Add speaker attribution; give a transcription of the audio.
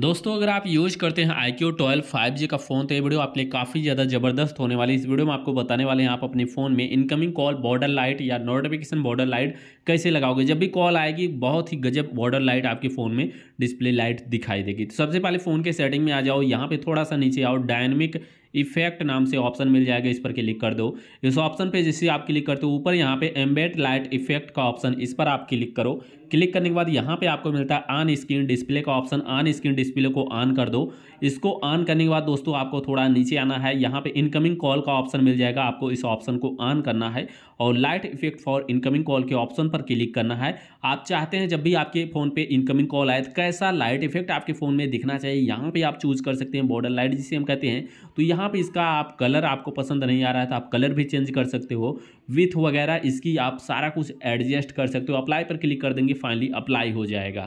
Speaker 1: दोस्तों अगर आप यूज करते हैं iQOO twelve five G का फोन तो ये वीडियो आपके लिए काफ़ी ज़्यादा जबरदस्त होने वाली इस वीडियो में आपको बताने वाले हैं आप अपने फ़ोन में इनकमिंग कॉल बॉर्डर लाइट या नोटिफिकेशन बॉर्डर लाइट कैसे लगाओगे जब भी कॉल आएगी बहुत ही गजब बॉर्डर लाइट आपके फ़ोन में डिस्प्ले लाइट दिखाई देगी तो सबसे पहले फ़ोन के सेटिंग में आ जाओ यहाँ पर थोड़ा सा नीचे आओ डायनमिक इफेक्ट नाम से ऑप्शन मिल जाएगा इस पर क्लिक कर दो इस ऑप्शन पे जैसे आप क्लिक करते हो ऊपर यहाँ पे एम्बेड लाइट इफेक्ट का ऑप्शन इस पर आप क्लिक करो क्लिक करने के बाद यहाँ पे आपको मिलता है ऑन स्क्रीन डिस्प्ले का ऑप्शन ऑन स्क्रीन डिस्प्ले को ऑन कर दो इसको ऑन करने के बाद दोस्तों आपको थोड़ा नीचे आना है यहाँ पे इनकमिंग कॉल का ऑप्शन मिल जाएगा आपको इस ऑप्शन को ऑन करना है और light effect for incoming call के ऑप्शन पर क्लिक करना है आप चाहते हैं जब भी आपके फ़ोन पर इनकमिंग कॉल आए तो कैसा लाइट इफेक्ट आपके फ़ोन में दिखना चाहिए यहाँ पर आप चूज़ कर सकते हैं बॉर्डर लाइट जिसे हम कहते हैं तो यहाँ यहाँ पे इसका आप कलर आपको पसंद नहीं आ रहा है तो आप कलर भी चेंज कर सकते हो विथ वगैरह इसकी आप सारा कुछ एडजस्ट कर सकते हो अप्लाई पर क्लिक कर देंगे फाइनली अप्लाई हो जाएगा